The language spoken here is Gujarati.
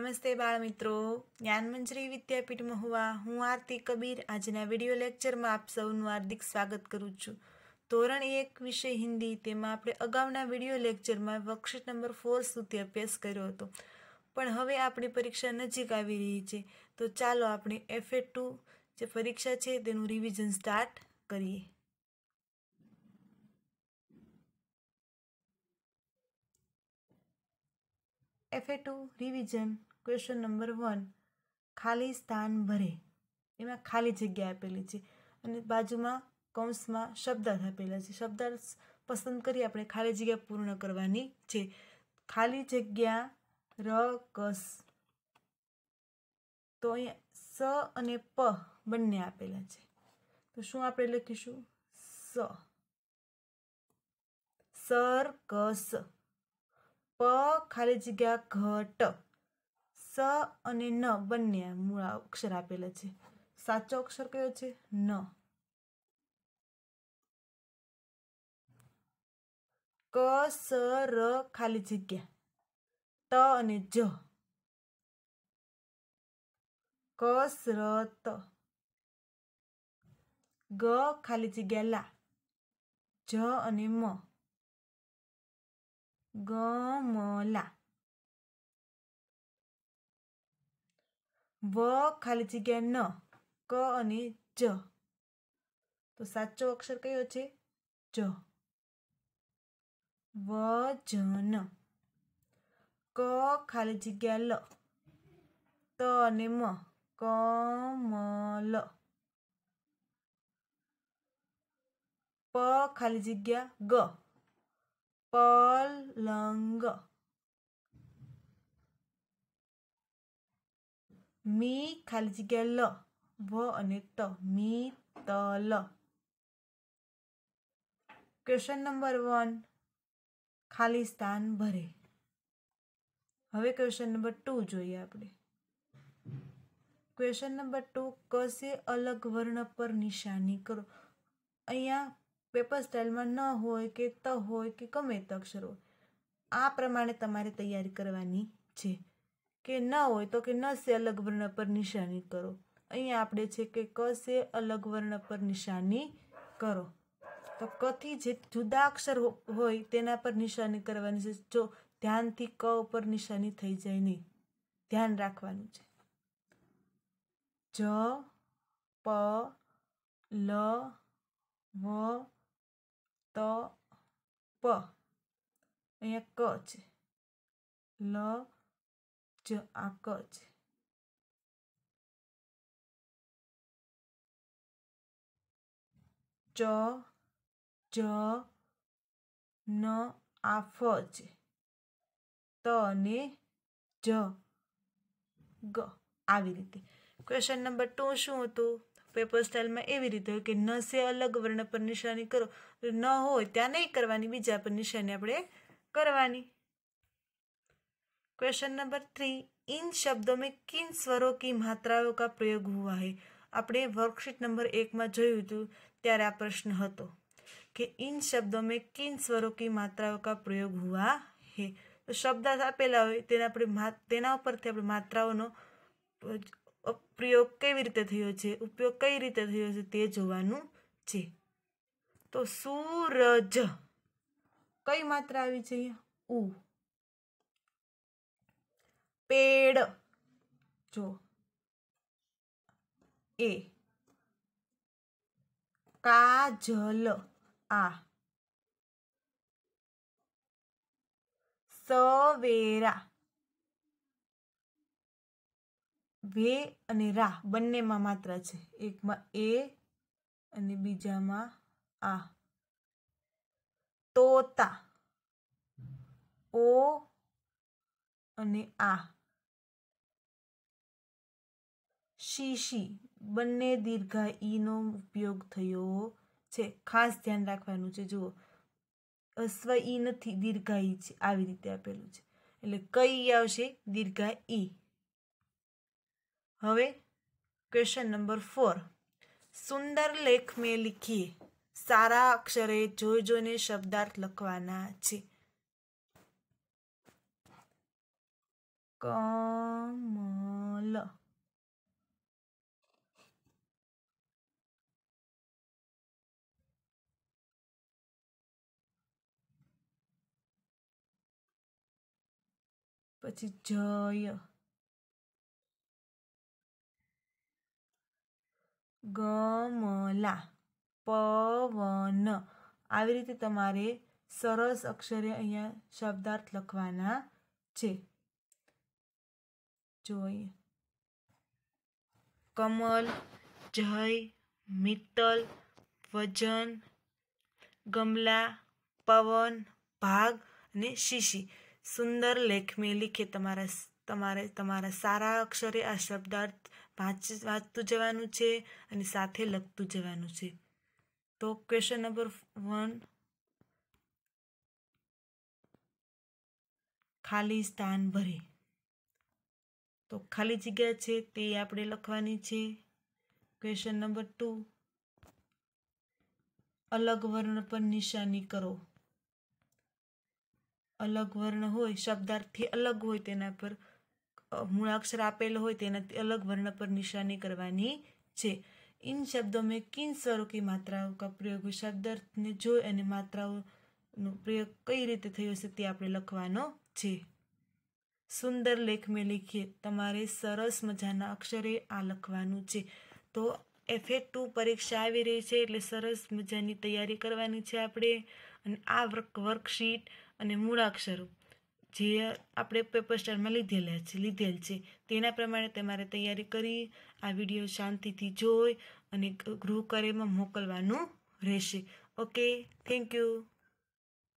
નમસ્તે બાળ મિત્રો જ્ઞાનમંજરી વિદ્યાપીઠ મહુવા હું આરતી કબીર આજના વિડીયો લેક્ચરમાં આપ સૌનું હાર્દિક સ્વાગત કરું છું ધોરણ એક વિષય હિન્દી તેમાં આપણે અગાઉના વિડીયો લેક્ચરમાં વર્કશીટ નંબર ફોર સુધી અભ્યાસ કર્યો હતો પણ હવે આપણી પરીક્ષા નજીક આવી રહી છે તો ચાલો આપણે એફ એફએ ટુ જે પરીક્ષા છે તેનું રિવિઝન સ્ટાર્ટ કરીએ FA two revision question number one ખાલી સ્થાન ભરે એમાં ખાલી જગ્યા આપેલી છે અને બાજુમાં કૌંસમાં શબ્દાર્થ આપેલા છે શબ્દાર્થ પસંદ કરી આપણે ખાલી જગ્યા પૂર્ણ કરવાની છે ખાલી જગ્યા ર રકસ તો અહીંયા સ અને પ બંને આપેલા છે તો શું આપણે લખીશું સ કસ ખાલી જગ્યા ઘટ સ અને ન બંને મૂળ અક્ષર આપેલા છે સાચો અક્ષર કયો છે ન ક સ ર ખાલી જગ્યા ત અને જ કસરત ગ ખાલી જગ્યા લા જ અને મ গমলা વ ખાલી જગ્યા ન ક અને જ તો સાચો અક્ષર કયો છે જ વ જ ન ક ખાલી જગ્યા લ ત અને મ ક મ લ પ ખાલી જગ્યા ગ પલંગ મી ખાલી જગ્યા લ વ અને ત મી તલ ક્વેશ્ચન નંબર વન ખાલી સ્થાન ભરે હવે ક્વેશ્ચન નંબર ટુ જોઈએ આપણે ક્વેશ્ચન નંબર ટુ કશે અલગ વર્ણ પર નિશાની કરો અહીંયા પેપર સ્ટાઇલમાં ન હોય કે ત હોય કે ગમે તે અક્ષરો આ પ્રમાણે તમારે તૈયારી કરવાની છે કે ન હોય તો કે ન સે અલગ વર્ણ પર નિશાની કરો અહીંયા આપણે છે કે ક સે અલગ વર્ણ પર નિશાની કરો તો કથી જે જુદા અક્ષર હોય તેના પર નિશાની કરવાની છે જો ધ્યાનથી ક ઉપર નિશાની થઈ જાય નહીં ધ્યાન રાખવાનું છે જ પ લ વ ତପ ଏକ ଅଛି ଲ ଚ ଆକ ଅଛି ଚ ଚ ନ ଆଫ ଅଛି ତ ନେ ଜ ଗ ଆଗ ରୀତି କ୍ୱେଶ୍ଚନ୍ ନମ୍ବର ଟୁ ଶୁଣୁ ତୁ પેપર સ્ટાઇલમાં એવી રીતે હોય કે ન સે અલગ વર્ણ પર નિશાની કરો ન હોય ત્યાં નહીં કરવાની બીજા પર નિશાની આપણે કરવાની ક્વેશ્ચન નંબર થ્રી ઇન શબ્દોમાં કિન किन स्वरों की मात्राओं का प्रयोग हुआ આપણે વર્કશીટ નંબર એકમાં જોયું હતું ત્યારે આ પ્રશ્ન હતો કે ઇન શબ્દોમાં કિન સ્વરો કી માત્રાઓ કા પ્રયોગ હુઆ હે તો શબ્દ આપેલા હોય તેના આપણે તેના ઉપરથી આપણે માત્રાઓનો પ્રયોગ કેવી રીતે થયો છે ઉપયોગ કઈ રીતે થયો છે તે જોવાનું છે તો સૂરજ કઈ માત્ર આવી છે ઉ પેડ જો એ કાજલ આ સવેરા વે અને રા બંનેમાં માત્રા છે એકમાં એ અને બીજામાં આ તોતા ઓ અને આ શીશી બંને દીર્ઘા ઈનો ઉપયોગ થયો છે ખાસ ધ્યાન રાખવાનું છે જુઓ અશ્વ ઈ નથી દીર્ઘા ઈ છે આવી રીતે આપેલું છે એટલે કઈ આવશે દીર્ઘા ઈ હવે ક્વેશ્ચન નંબર ફોર સુંદર લેખ મેં લીખી સારા અક્ષરે જોઈ જોઈને શબ્દાર્થ લખવાના છે કમલ પછી જય ગમલા પવન આવી રીતે તમારે સરસ અક્ષરે અહીંયા શબ્દાર્થ લખવાના છે જોઈએ કમલ જય મિત્તલ વજન ગમલા પવન ભાગ અને શીશી સુંદર લેખમે લીખે તમારા તમારે તમારા સારા અક્ષરે આ શબ્દાર્થ વાંચ વાંચતું જવાનું છે અને સાથે લખતું જવાનું છે તો ક્વેશ્ચન નંબર વન ખાલી સ્થાન ભરે તો ખાલી જગ્યા છે તે આપણે લખવાની છે ક્વેશ્ચન નંબર ટુ અલગ વર્ણ પર નિશાની કરો અલગ વર્ણ હોય શબ્દાર્થી અલગ હોય તેના પર મૂળાક્ષર આપેલો હોય તેનાથી અલગ વર્ણ પર નિશાની કરવાની છે ઇન શબ્દો મેં किन स्वरों की मात्राओं का પ્રયોગ શબ્દાર્થને જો અને માત્રાઓનો પ્રયોગ કઈ રીતે થયો છે તે આપણે લખવાનો છે સુંદર લેખ મેં લખીએ તમારે સરસ મજાના અક્ષરે આ લખવાનું છે તો એફએ ટુ પરીક્ષા આવી રહી છે એટલે સરસ મજાની તૈયારી કરવાની છે આપણે અને આ વર્ક વર્કશીટ અને મૂળાક્ષરો જે આપણે પેપર સ્ટારમાં લીધેલા છે લીધેલ છે તેના પ્રમાણે તમારે તૈયારી કરી આ વિડીયો શાંતિથી જોઈ અને ગૃહ કાર્યમાં મોકલવાનું રહેશે ઓકે થેન્ક યુ